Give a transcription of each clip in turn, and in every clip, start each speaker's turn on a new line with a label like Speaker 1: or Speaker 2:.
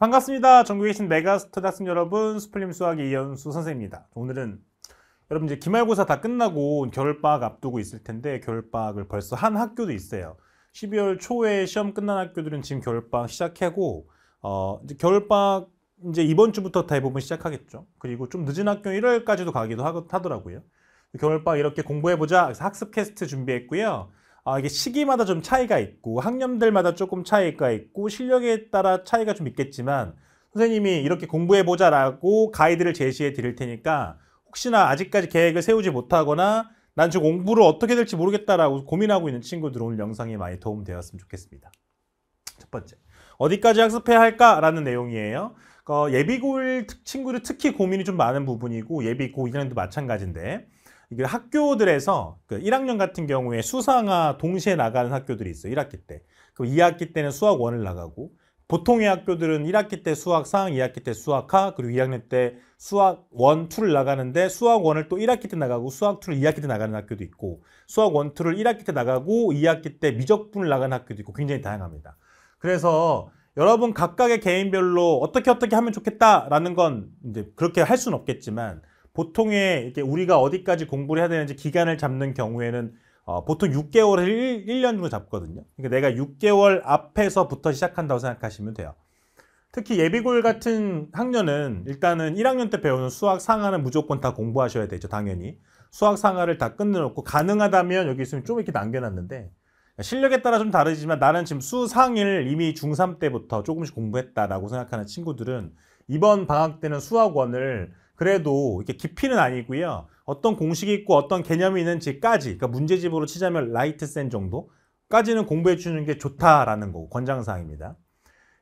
Speaker 1: 반갑습니다. 전국에 계신 메가스터 학생 여러분, 스플림 수학의 이현수 선생입니다. 오늘은 여러분 이제 기말고사 다 끝나고 겨울방학 앞두고 있을 텐데 겨울방학을 벌써 한 학교도 있어요. 12월 초에 시험 끝난 학교들은 지금 겨울방학 시작하고 어 이제 겨울방학 이제 이번 주부터 대부분 시작하겠죠. 그리고 좀 늦은 학교 1월까지도 가기도 하더라고요. 겨울방학 이렇게 공부해보자. 그래서 학습 캐스트 준비했고요. 아, 이게 시기마다 좀 차이가 있고 학년들마다 조금 차이가 있고 실력에 따라 차이가 좀 있겠지만 선생님이 이렇게 공부해 보자라고 가이드를 제시해 드릴 테니까 혹시나 아직까지 계획을 세우지 못하거나 난 지금 공부를 어떻게 될지 모르겠다라고 고민하고 있는 친구들 오늘 영상이 많이 도움되었으면 좋겠습니다. 첫 번째, 어디까지 학습해야 할까라는 내용이에요. 어, 예비고일 친구들 특히 고민이 좀 많은 부분이고 예비고 2학년도 마찬가지인데 그 학교들에서 그 1학년 같은 경우에 수상화 동시에 나가는 학교들이 있어요. 1학기 때. 그럼 2학기 때는 수학원을 나가고 보통의 학교들은 1학기 때 수학상, 2학기 때 수학하, 그리고 2학년 때 수학원, 투를 나가는데 수학원을 또 1학기 때 나가고 수학투를 2학기 때 나가는 학교도 있고 수학원, 투를 1학기 때 나가고 2학기 때 미적분을 나가는 학교도 있고 굉장히 다양합니다. 그래서 여러분 각각의 개인별로 어떻게 어떻게 하면 좋겠다라는 건 이제 그렇게 할 수는 없겠지만 보통의 이렇게 우리가 어디까지 공부를 해야 되는지 기간을 잡는 경우에는 어, 보통 6개월에서 1, 1년 정도 잡거든요. 그러니까 내가 6개월 앞에서부터 시작한다고 생각하시면 돼요. 특히 예비고일 같은 학년은 일단은 1학년 때 배우는 수학 상하는 무조건 다 공부하셔야 되죠. 당연히. 수학 상하를 다 끝내놓고 가능하다면 여기 있으면 좀 이렇게 남겨놨는데 실력에 따라 좀 다르지만 나는 지금 수상일 이미 중3 때부터 조금씩 공부했다라고 생각하는 친구들은 이번 방학 때는 수학원을 그래도 이렇게 깊이는 아니고요. 어떤 공식이 있고 어떤 개념이 있는지까지 그러니까 문제집으로 치자면 라이트 센 정도까지는 공부해 주는 게 좋다라는 거 권장사항입니다.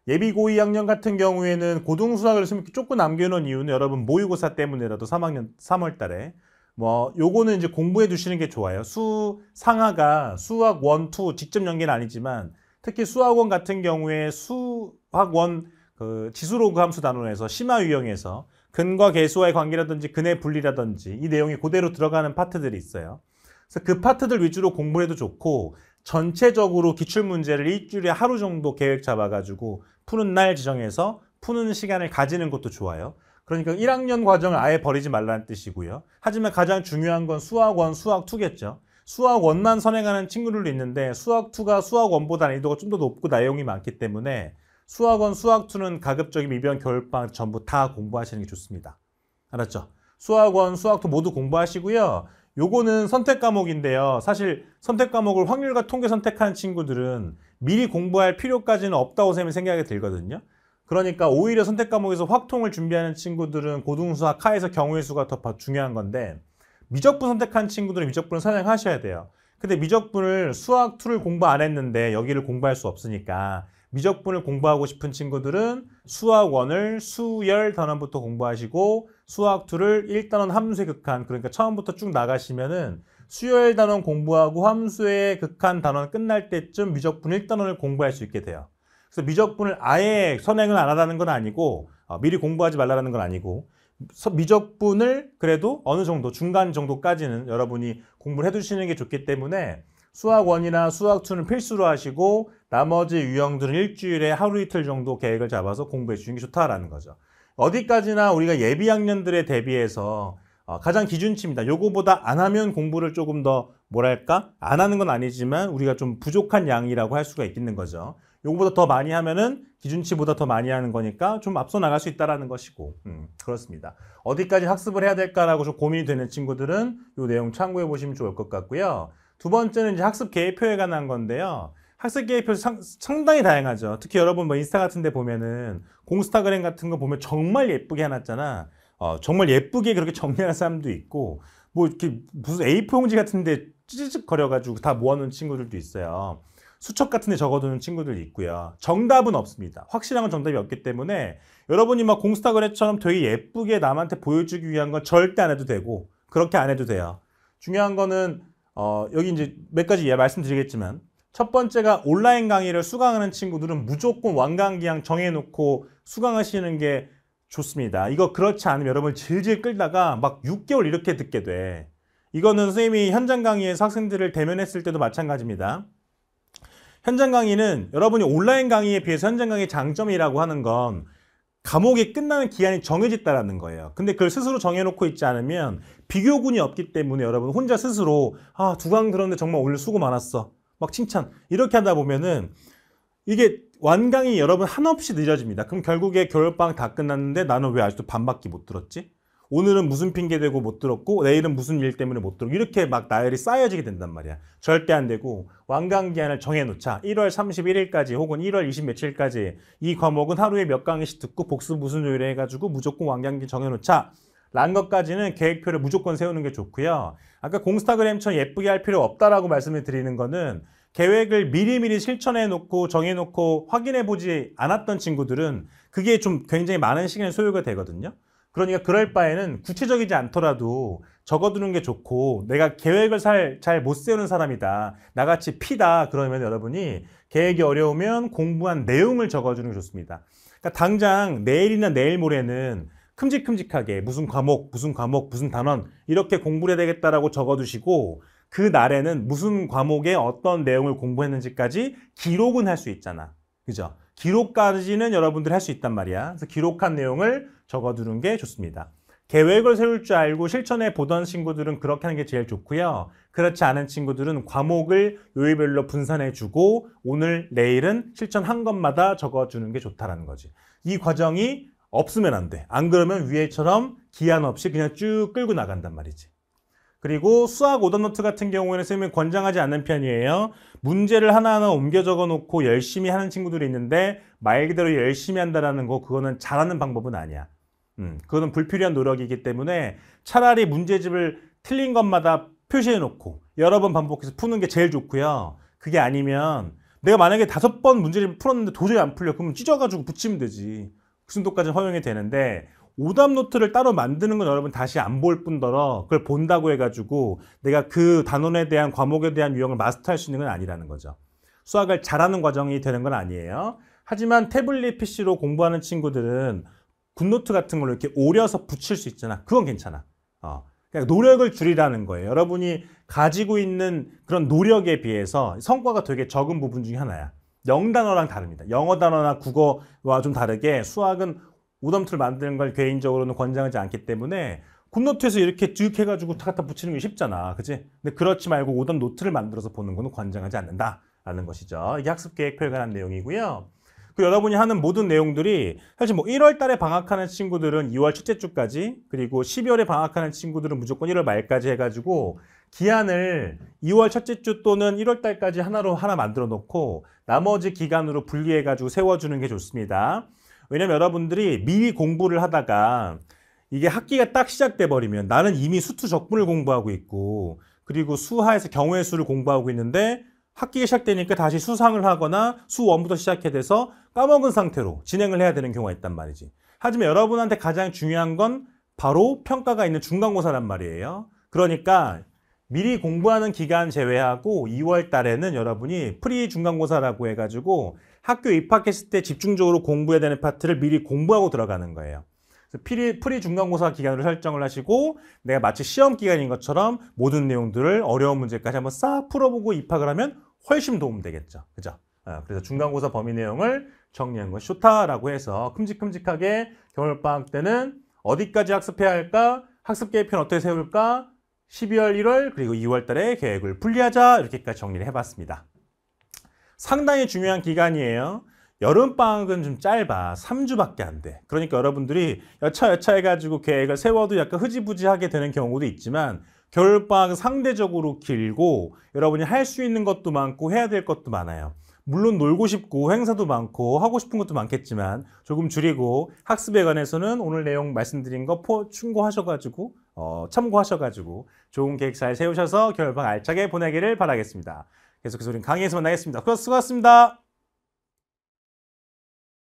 Speaker 1: 예비고 2학년 같은 경우에는 고등수학을 좀 조금 남겨놓은 이유는 여러분 모의고사 때문에라도 3학년 3월 달에 뭐 요거는 이제 공부해 두시는 게 좋아요. 수 상하가 수학 1, 2 직접 연계는 아니지만 특히 수학원 같은 경우에 수학원 그 지수로그 함수 단원에서 심화 유형에서 근과 개수와의 관계라든지 근의 분리라든지 이 내용이 그대로 들어가는 파트들이 있어요. 그래서 그 파트들 위주로 공부를 해도 좋고 전체적으로 기출문제를 일주일에 하루 정도 계획 잡아가지고 푸는 날 지정해서 푸는 시간을 가지는 것도 좋아요. 그러니까 1학년 과정을 아예 버리지 말라는 뜻이고요. 하지만 가장 중요한 건 수학원, 수학2겠죠. 수학원만 선행하는 친구들도 있는데 수학2가 수학원보다 난이도가 좀 더 높고 내용이 많기 때문에 수학원 수학2는 가급적이면 이번 겨울방 전부 다 공부하시는 게 좋습니다. 알았죠? 수학원 수학2 모두 공부하시고요. 요거는 선택 과목인데요. 사실 선택 과목을 확률과 통계 선택한 친구들은 미리 공부할 필요까지는 없다고 생각이 들거든요. 그러니까 오히려 선택 과목에서 확통을 준비하는 친구들은 고등수학 하에서 경우의 수가 더 중요한 건데 미적분 선택한 친구들은 미적분을 선행하셔야 돼요. 근데 미적분을 수학 2를 공부 안 했는데 여기를 공부할 수 없으니까 미적분을 공부하고 싶은 친구들은 수학 원을 수열 단원부터 공부하시고 수학 2를 1단원 함수의 극한 그러니까 처음부터 쭉 나가시면은 수열 단원 공부하고 함수의 극한 단원 끝날 때쯤 미적분 1단원을 공부할 수 있게 돼요. 그래서 미적분을 아예 선행을 안 하라는 건 아니고 어, 미리 공부하지 말라는 건 아니고 미적분을 그래도 어느 정도 중간 정도까지는 여러분이 공부를 해두시는 게 좋기 때문에 수학 원이나 수학 2는 필수로 하시고 나머지 유형들은 일주일에 하루 이틀 정도 계획을 잡아서 공부해 주는 게 좋다라는 거죠. 어디까지나 우리가 예비 학년들에 대비해서 어, 가장 기준치입니다. 요거보다 안 하면 공부를 조금 더 뭐랄까? 안 하는 건 아니지만 우리가 좀 부족한 양이라고 할 수가 있는 거죠. 요거보다 더 많이 하면은 기준치보다 더 많이 하는 거니까 좀 앞서 나갈 수 있다라는 것이고 음, 그렇습니다. 어디까지 학습을 해야 될까라고 좀 고민이 되는 친구들은 요 내용 참고해 보시면 좋을 것 같고요. 두 번째는 이제 학습 계획표에 관한 건데요. 학습계의 표시 상, 상당히 다양하죠. 특히 여러분 뭐 인스타 같은 데 보면은 공스타그램 같은 거 보면 정말 예쁘게 해놨잖아. 어, 정말 예쁘게 그렇게 정리한 사람도 있고 뭐 이렇게 무슨 A4 용지 같은 데 찌찌직 거려가지고 다 모아놓은 친구들도 있어요. 수첩 같은 데 적어두는 친구들 있고요. 정답은 없습니다. 확실한 건 정답이 없기 때문에 여러분이 막 공스타그램처럼 되게 예쁘게 남한테 보여주기 위한 건 절대 안 해도 되고 그렇게 안 해도 돼요. 중요한 거는 어, 여기 이제 몇 가지 예, 말씀드리겠지만 첫 번째가 온라인 강의를 수강하는 친구들은 무조건 완강기양 정해놓고 수강하시는 게 좋습니다. 이거 그렇지 않으면 여러분 질질 끌다가 막 6개월 이렇게 듣게 돼. 이거는 선생님이 현장 강의에서 학생들을 대면했을 때도 마찬가지입니다. 현장 강의는 여러분이 온라인 강의에 비해서 현장 강의 장점이라고 하는 건 감옥이 끝나는 기한이 정해졌다라는 거예요. 근데 그걸 스스로 정해놓고 있지 않으면 비교군이 없기 때문에 여러분 혼자 스스로 아, 두 강 들었는데 정말 오늘 수고 많았어. 막 칭찬 이렇게 하다 보면은 이게 완강이 여러분 한없이 늦어집니다. 그럼 결국에 겨울방 다 끝났는데 나는 왜 아직도 반밖에 못 들었지? 오늘은 무슨 핑계 대고 못 들었고 내일은 무슨 일 때문에 못 들었고 이렇게 막 나열이 쌓여지게 된단 말이야. 절대 안 되고 완강 기한을 정해놓자. 1월 31일까지 혹은 1월 20 며칠까지 이 과목은 하루에 몇 강씩 의 듣고 복습 무슨 요일에 해가지고 무조건 완강기 정해놓자. 란 것까지는 계획표를 무조건 세우는 게 좋고요. 아까 공스타그램처럼 예쁘게 할 필요 없다라고 말씀을 드리는 거는 계획을 미리미리 실천해 놓고 정해 놓고 확인해 보지 않았던 친구들은 그게 좀 굉장히 많은 시간의 소요가 되거든요. 그러니까 그럴 바에는 구체적이지 않더라도 적어두는 게 좋고 내가 계획을 잘 못 세우는 사람이다. 나같이 피다. 그러면 여러분이 계획이 어려우면 공부한 내용을 적어주는 게 좋습니다. 그러니까 당장 내일이나 내일 모레는 큼직큼직하게 무슨 과목, 무슨 과목, 무슨 단원 이렇게 공부를 해야 되겠다라고 적어두시고 그 날에는 무슨 과목에 어떤 내용을 공부했는지까지 기록은 할 수 있잖아. 그죠? 기록까지는 여러분들 이할 수 있단 말이야. 그래서 기록한 내용을 적어두는 게 좋습니다. 계획을 세울 줄 알고 실천해 보던 친구들은 그렇게 하는 게 제일 좋고요. 그렇지 않은 친구들은 과목을 요일별로 분산해 주고 오늘 내일은 실천한 것마다 적어주는 게 좋다라는 거지. 이 과정이 없으면 안 돼. 안 그러면 위에처럼 기한 없이 그냥 쭉 끌고 나간단 말이지. 그리고 수학 오더노트 같은 경우에는 선생님이 권장하지 않는 편이에요. 문제를 하나하나 옮겨 적어놓고 열심히 하는 친구들이 있는데 말 그대로 열심히 한다라는 거 그거는 잘하는 방법은 아니야. 음, 그거는 불필요한 노력이기 때문에 차라리 문제집을 틀린 것마다 표시해놓고 여러 번 반복해서 푸는 게 제일 좋고요. 그게 아니면 내가 만약에 다섯 번 문제를 풀었는데 도저히 안 풀려 그러면 찢어가지고 붙이면 되지. 정도까지 허용이 되는데 오답 노트를 따로 만드는 건 여러분 다시 안 볼 뿐더러 그걸 본다고 해가지고 내가 그 단원에 대한 과목에 대한 유형을 마스터할 수 있는 건 아니라는 거죠. 수학을 잘하는 과정이 되는 건 아니에요. 하지만 태블릿 PC로 공부하는 친구들은 굿노트 같은 걸로 이렇게 오려서 붙일 수 있잖아. 그건 괜찮아. 어. 그러니까 노력을 줄이라는 거예요. 여러분이 가지고 있는 그런 노력에 비해서 성과가 되게 적은 부분 중에 하나야. 영단어랑 다릅니다. 영어 단어나 국어와 좀 다르게 수학은 오덤툴 만드는 걸 개인적으로는 권장하지 않기 때문에 굿노트에서 이렇게 쭉 해가지고 타가타 붙이는 게 쉽잖아. 그치? 근데 그렇지 말고 오던 노트를 만들어서 보는 거는 권장하지 않는다라는 것이죠. 이게 학습계획표에 관한 내용이고요. 그 여러분이 하는 모든 내용들이 사실 뭐 1월 달에 방학하는 친구들은 2월 첫째 주까지 그리고 12월에 방학하는 친구들은 무조건 1월 말까지 해가지고 기한을 2월 첫째 주 또는 1월 달까지 하나로 하나 만들어 놓고 나머지 기간으로 분리해 가지고 세워주는 게 좋습니다. 왜냐면 여러분들이 미리 공부를 하다가 이게 학기가 딱 시작돼 버리면 나는 이미 수투 적분을 공부하고 있고 그리고 수하에서 경우의 수를 공부하고 있는데 학기가 시작되니까 다시 수상을 하거나 수원부터 시작해 돼서 까먹은 상태로 진행을 해야 되는 경우가 있단 말이지. 하지만 여러분한테 가장 중요한 건 바로 평가가 있는 중간고사란 말이에요. 그러니까 미리 공부하는 기간 제외하고 2월 달에는 여러분이 프리 중간고사라고 해가지고 학교 입학했을 때 집중적으로 공부해야 되는 파트를 미리 공부하고 들어가는 거예요. 프리, 프리 중간고사 기간으로 설정을 하시고 내가 마치 시험 기간인 것처럼 모든 내용들을 어려운 문제까지 한번 싹 풀어보고 입학을 하면 훨씬 도움되겠죠. 그죠? 아, 그래서 중간고사 범위 내용을 정리한 건쇼타라고 해서 큼직큼직하게 겨울방학 때는 어디까지 학습해야 할까? 학습 계획편 어떻게 세울까? 12월, 1월, 그리고 2월 달에 계획을 분리하자 이렇게까지 정리를 해봤습니다. 상당히 중요한 기간이에요. 여름방학은 좀 짧아. 3주밖에 안 돼. 그러니까 여러분들이 여차여차 해가지고 계획을 세워도 약간 흐지부지하게 되는 경우도 있지만 겨울방학은 상대적으로 길고 여러분이 할 수 있는 것도 많고 해야 될 것도 많아요. 물론 놀고 싶고 행사도 많고 하고 싶은 것도 많겠지만 조금 줄이고 학습에 관해서는 오늘 내용 말씀드린 거 포, 충고하셔가지고 어, 참고하셔가지고 좋은 계획 잘 세우셔서 겨울방 알차게 보내기를 바라겠습니다. 계속해서 우린 강의에서 만나겠습니다. 수고하셨습니다.